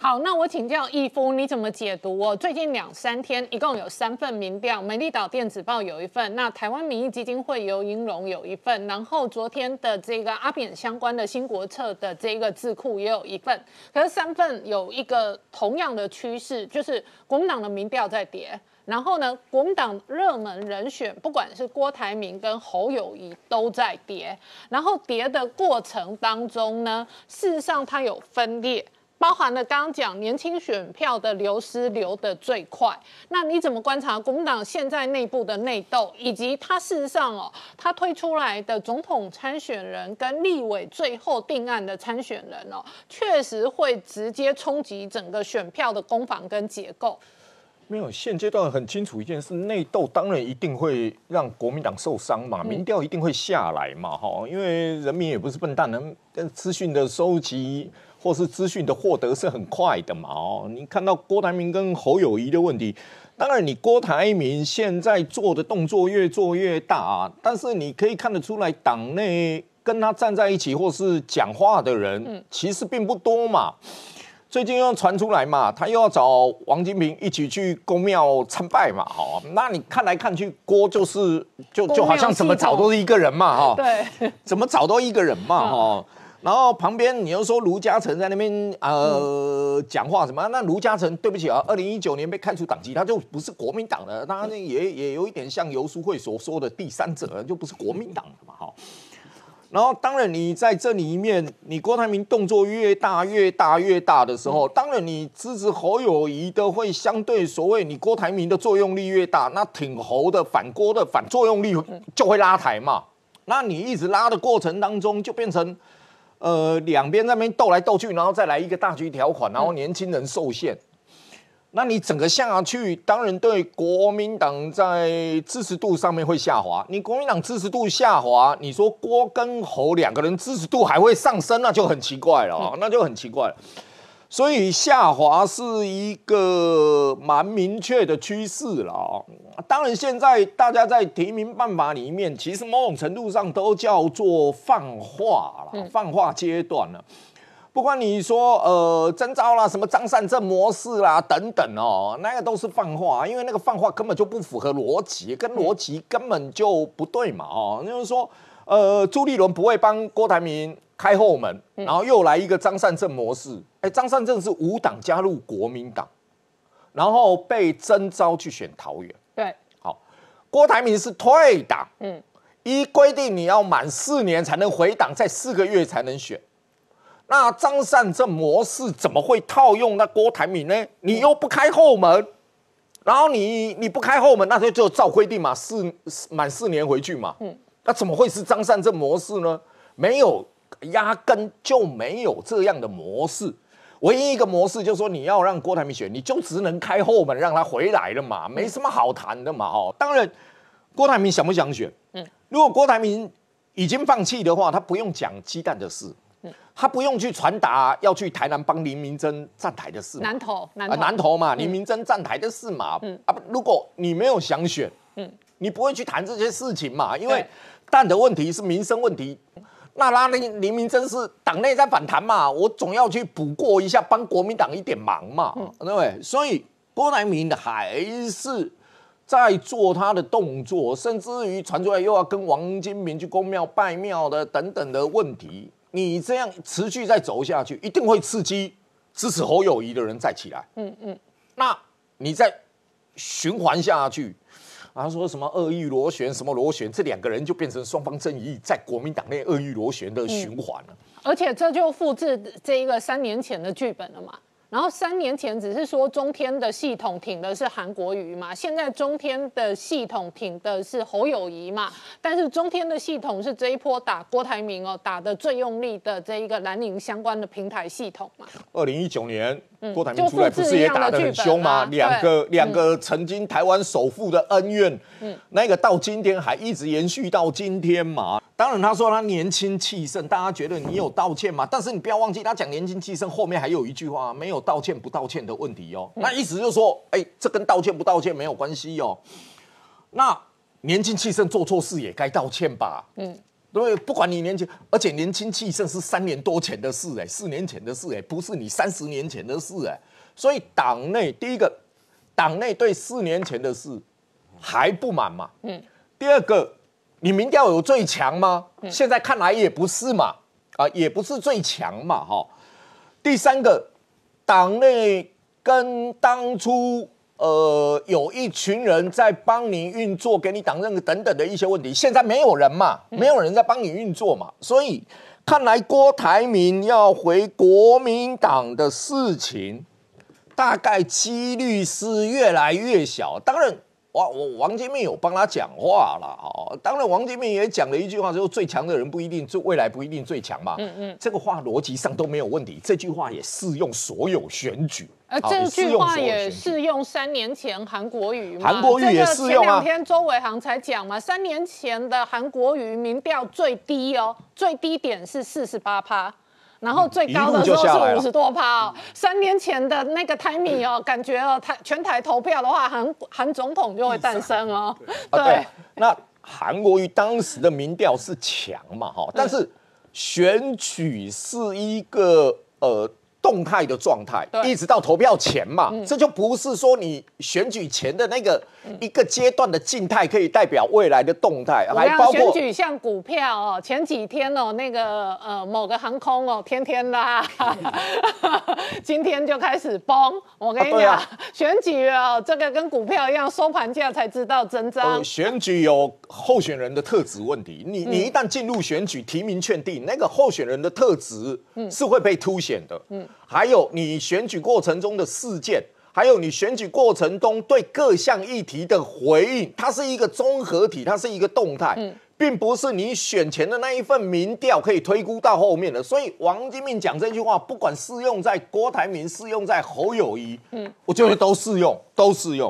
好，那我请教易夫，你怎么解读？我最近两三天一共有三份民调，美丽岛电子报有一份，那台湾民意基金会邱英荣有一份，然后昨天的这个阿扁相关的新国策的这个智库也有一份。可是三份有一个同样的趋势，就是国民党的民调在跌，然后呢，国民党热门人选不管是郭台铭跟侯友谊都在跌，然后跌的过程当中呢，事实上它有分裂。包含了刚刚讲年轻选票的流失流的最快，那你怎么观察国民党现在内部的内斗，以及他事实上哦，他推出来的总统参选人跟立委最后定案的参选人哦，确实会直接冲击整个选票的攻防跟结构。没有现阶段很清楚一件事，内斗当然一定会让国民党受伤嘛，民调一定会下来嘛，哈，因为人民也不是笨蛋，能资讯的收集。或是资讯的获得是很快的嘛？哦，你看到郭台铭跟侯友谊的问题，当然你郭台铭现在做的动作越做越大啊，但是你可以看得出来，党内跟他站在一起或是讲话的人，其实并不多嘛。最近又传出来嘛，他又要找王金平一起去公庙参拜嘛，哦，那你看来看去，郭就是就就好像怎么找都是一个人嘛，哈，对，怎么找都一个人嘛，哈。然后旁边，你又说卢家诚在那边呃讲话什么？那卢家诚对不起啊，二零一九年被开除党籍，他就不是国民党的，那也也有一点像游书慧所说的第三者，就不是国民党的嘛哈。然后当然你在这里面，你郭台铭动作越大越大越大的时候，当然你支持侯友谊的会相对所谓你郭台铭的作用力越大，那挺侯的反郭的反作用力就会拉抬嘛。那你一直拉的过程当中，就变成。呃，两边那边斗来斗去，然后再来一个大局条款，然后年轻人受限，那你整个下去，当然对国民党在支持度上面会下滑。你国民党支持度下滑，你说郭跟侯两个人支持度还会上升，那就很奇怪了那就很奇怪了。所以下滑是一个蛮明确的趋势了啊！当然，现在大家在提名办法里面，其实某种程度上都叫做放话了，放话阶段了。不管你说呃征召啦，什么张善政模式啦等等哦，那个都是放话，因为那个放话根本就不符合逻辑，跟逻辑根本就不对嘛哦。就是说，呃，朱立伦不会帮郭台铭开后门，然后又来一个张善政模式。哎，张善正是无党加入国民党，然后被征召去选桃园。对，好，郭台铭是退党。嗯，依规定你要满四年才能回党，在四个月才能选。那张善政模式怎么会套用那郭台铭呢？你又不开后门，然后你你不开后门，那就就照规定嘛，四满四年回去嘛。嗯，那怎么会是张善政模式呢？没有，压根就没有这样的模式。唯一一个模式就是说，你要让郭台铭选，你就只能开后门让他回来了嘛，没什么好谈的嘛，哦。当然，郭台铭想不想选？嗯，如果郭台铭已经放弃的话，他不用讲鸡蛋的事，他不用去传达要去台南帮林明珍站台的事，南投，南投嘛，林明珍站台的事嘛，嗯啊，如果你没有想选，嗯，你不会去谈这些事情嘛，因为蛋的问题是民生问题。那拉林黎明真是党内在反弹嘛，我总要去补过一下，帮国民党一点忙嘛，对不对？所以郭台铭还是在做他的动作，甚至于传出来又要跟王金明去公庙拜庙的等等的问题。你这样持续再走下去，一定会刺激支持侯友谊的人再起来。嗯嗯，那你再循环下去。他说什么“恶意螺旋”什么螺旋，这两个人就变成双方争议在国民党内“恶意螺旋”的循环了。而且这就复制这一个三年前的剧本了嘛。然后三年前只是说中天的系统挺的是韩国瑜嘛，现在中天的系统挺的是侯友谊嘛，但是中天的系统是这一波打郭台铭哦，打的最用力的这一个蓝营相关的平台系统嘛。二零一九年，郭台铭出来，郭台也打的很凶嘛，两个两个曾经台湾首富的恩怨，嗯，那个到今天还一直延续到今天嘛。当然，他说他年轻气盛，大家觉得你有道歉吗？但是你不要忘记，他讲年轻气盛后面还有一句话，没有道歉不道歉的问题哦。那意思就是说，哎，这跟道歉不道歉没有关系哦。那年轻气盛做错事也该道歉吧？嗯，对不不管你年轻，而且年轻气盛是三年多前的事，哎，四年前的事，哎，不是你三十年前的事，哎。所以党内第一个，党内对四年前的事还不满嘛？嗯，第二个。你民调有最强吗？现在看来也不是嘛，啊，也不是最强嘛，哈。第三个，党内跟当初呃，有一群人在帮你运作，给你党任等等的一些问题，现在没有人嘛，没有人在帮你运作嘛，所以看来郭台铭要回国民党的事情，大概几率是越来越小。当然。王王王金铭有帮他讲话了哦，当然，王金铭也讲了一句话，就是最强的人不一定最未来不一定最强嘛。嗯嗯，这个话逻辑上都没有问题。这句话也适用所有选举，这句话也适用三年前韩国瑜。韩国瑜也适用啊。前两天周伟航才讲嘛，三年前的韩国瑜民调最低哦，最低点是四十八趴。然后最高的时候是五十多趴，哦。三年前的那个 t i m n g 哦，感觉哦台全台投票的话，韩韩总统就会诞生哦。对，那韩国瑜当时的民调是强嘛哈，但是选举是一个呃。动态的状态，一直到投票前嘛，这就不是说你选举前的那个一个阶段的静态可以代表未来的动态，还包括选举像股票哦，前几天哦那个呃某个航空哦，天天啦，今天就开始崩。我跟你讲，选举哦，这个跟股票一样，收盘价才知道真章。选举有候选人的特质问题，你你一旦进入选举提名确定，那个候选人的特质是会被凸显的，嗯。还有你选举过程中的事件，还有你选举过程中对各项议题的回应，它是一个综合体，它是一个动态，并不是你选前的那一份民调可以推估到后面的。所以王金铭讲这句话，不管适用在郭台铭，适用在侯友谊，嗯，我觉得都适用，都适用。